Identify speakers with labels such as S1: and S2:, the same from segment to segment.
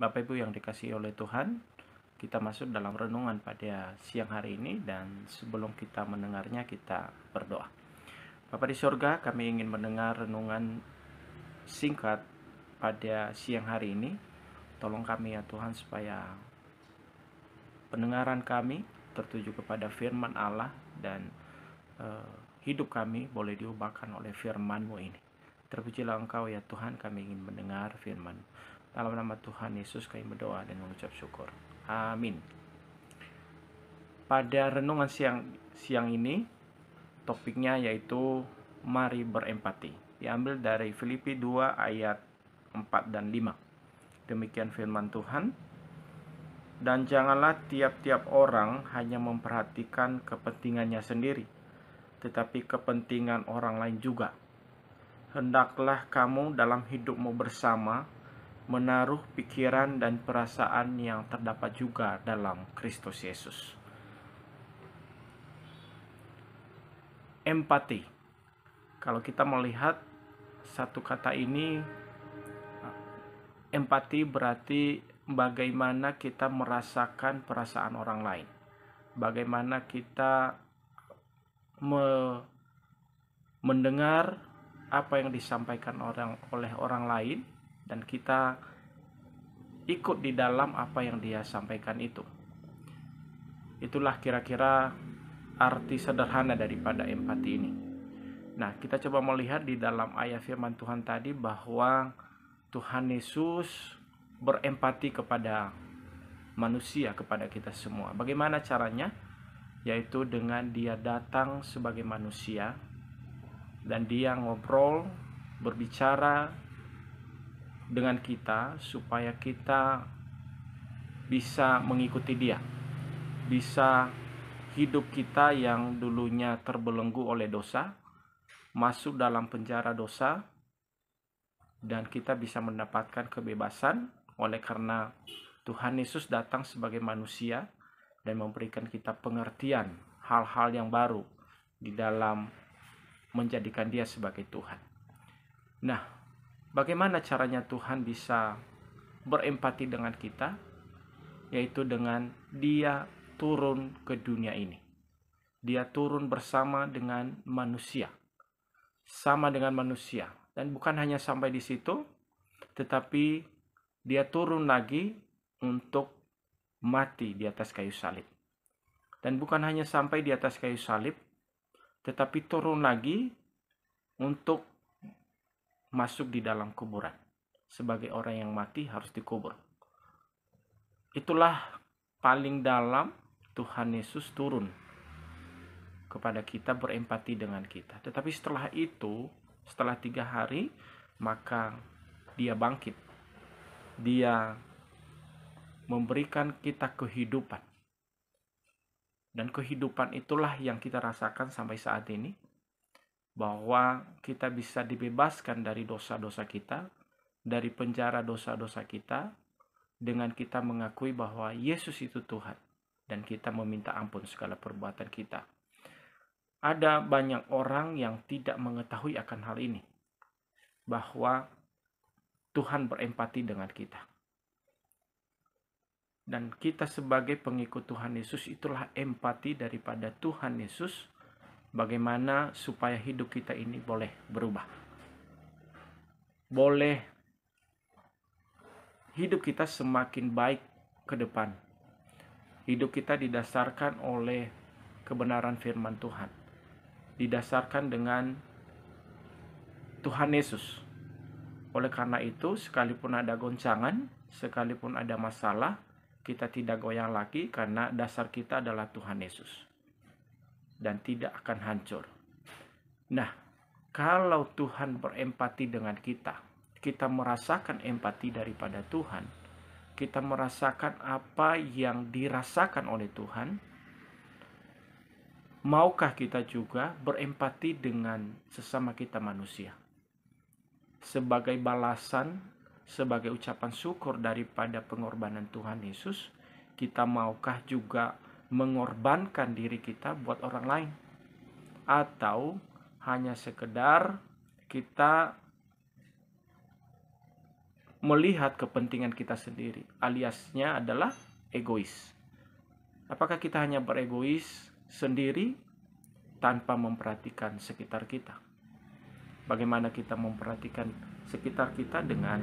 S1: Bapak Ibu yang dikasih oleh Tuhan, kita masuk dalam renungan pada siang hari ini dan sebelum kita mendengarnya kita berdoa. Bapak di surga, kami ingin mendengar renungan singkat pada siang hari ini. Tolong kami ya Tuhan supaya pendengaran kami tertuju kepada firman Allah dan eh, hidup kami boleh diubahkan oleh firman-Mu ini. Terpujilah Engkau ya Tuhan, kami ingin mendengar firman. Dalam nama Tuhan Yesus kami berdoa dan mengucap syukur. Amin. Pada renungan siang siang ini topiknya yaitu mari berempati. Diambil dari Filipi 2 ayat 4 dan 5. Demikian firman Tuhan. Dan janganlah tiap-tiap orang hanya memperhatikan kepentingannya sendiri, tetapi kepentingan orang lain juga. Hendaklah kamu dalam hidupmu bersama menaruh pikiran dan perasaan yang terdapat juga dalam Kristus Yesus. Empati. Kalau kita melihat satu kata ini empati berarti bagaimana kita merasakan perasaan orang lain. Bagaimana kita me mendengar apa yang disampaikan orang oleh orang lain dan kita ikut di dalam apa yang dia sampaikan itu. Itulah kira-kira arti sederhana daripada empati ini. Nah, kita coba melihat di dalam ayat firman Tuhan tadi bahwa Tuhan Yesus berempati kepada manusia, kepada kita semua. Bagaimana caranya? Yaitu dengan dia datang sebagai manusia dan dia ngobrol, berbicara dengan kita supaya kita bisa mengikuti Dia, bisa hidup kita yang dulunya terbelenggu oleh dosa, masuk dalam penjara dosa, dan kita bisa mendapatkan kebebasan oleh karena Tuhan Yesus datang sebagai manusia dan memberikan kita pengertian hal-hal yang baru di dalam menjadikan Dia sebagai Tuhan. Nah, Bagaimana caranya Tuhan bisa berempati dengan kita? Yaitu dengan Dia turun ke dunia ini. Dia turun bersama dengan manusia. Sama dengan manusia. Dan bukan hanya sampai di situ, tetapi dia turun lagi untuk mati di atas kayu salib. Dan bukan hanya sampai di atas kayu salib, tetapi turun lagi untuk masuk di dalam kuburan. Sebagai orang yang mati harus dikubur. Itulah paling dalam Tuhan Yesus turun kepada kita berempati dengan kita. Tetapi setelah itu, setelah tiga hari, maka dia bangkit. Dia memberikan kita kehidupan. Dan kehidupan itulah yang kita rasakan sampai saat ini bahwa kita bisa dibebaskan dari dosa-dosa kita, dari penjara dosa-dosa kita, dengan kita mengakui bahwa Yesus itu Tuhan, dan kita meminta ampun segala perbuatan kita. Ada banyak orang yang tidak mengetahui akan hal ini, bahwa Tuhan berempati dengan kita. Dan kita sebagai pengikut Tuhan Yesus itulah empati daripada Tuhan Yesus bagaimana supaya hidup kita ini boleh berubah. Boleh hidup kita semakin baik ke depan. Hidup kita didasarkan oleh kebenaran firman Tuhan. Didasarkan dengan Tuhan Yesus. Oleh karena itu, sekalipun ada goncangan, sekalipun ada masalah, kita tidak goyang lagi karena dasar kita adalah Tuhan Yesus dan tidak akan hancur. Nah, kalau Tuhan berempati dengan kita, kita merasakan empati daripada Tuhan, kita merasakan apa yang dirasakan oleh Tuhan, maukah kita juga berempati dengan sesama kita manusia? Sebagai balasan, sebagai ucapan syukur daripada pengorbanan Tuhan Yesus, kita maukah juga mengorbankan diri kita buat orang lain atau hanya sekedar kita melihat kepentingan kita sendiri aliasnya adalah egois apakah kita hanya beregois sendiri tanpa memperhatikan sekitar kita bagaimana kita memperhatikan sekitar kita dengan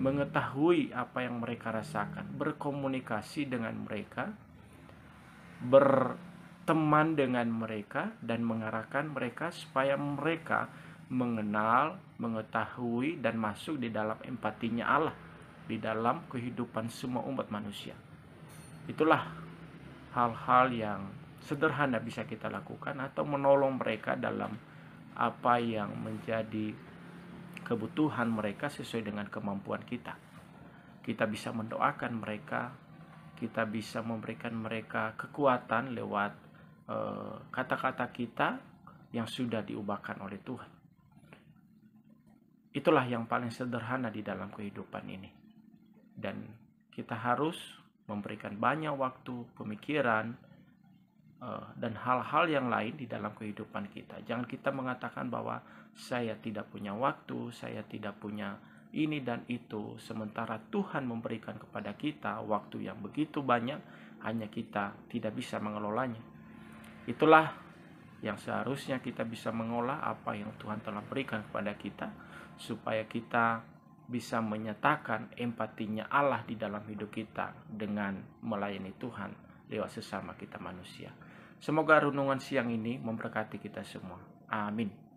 S1: mengetahui apa yang mereka rasakan berkomunikasi dengan mereka berteman dengan mereka dan mengarahkan mereka supaya mereka mengenal, mengetahui dan masuk di dalam empatinya Allah di dalam kehidupan semua umat manusia. Itulah hal-hal yang sederhana bisa kita lakukan atau menolong mereka dalam apa yang menjadi kebutuhan mereka sesuai dengan kemampuan kita. Kita bisa mendoakan mereka, kita bisa memberikan mereka kekuatan lewat eh, kata-kata uh, kita yang sudah diubahkan oleh Tuhan. Itulah yang paling sederhana di dalam kehidupan ini. Dan kita harus memberikan banyak waktu, pemikiran, eh, dan hal-hal yang lain di dalam kehidupan kita. Jangan kita mengatakan bahwa saya tidak punya waktu, saya tidak punya ini dan itu, sementara Tuhan memberikan kepada kita waktu yang begitu banyak, hanya kita tidak bisa mengelolanya. Itulah yang seharusnya kita bisa mengolah apa yang Tuhan telah berikan kepada kita, supaya kita bisa menyatakan empatinya Allah di dalam hidup kita dengan melayani Tuhan lewat sesama kita manusia. Semoga renungan siang ini memberkati kita semua. Amin.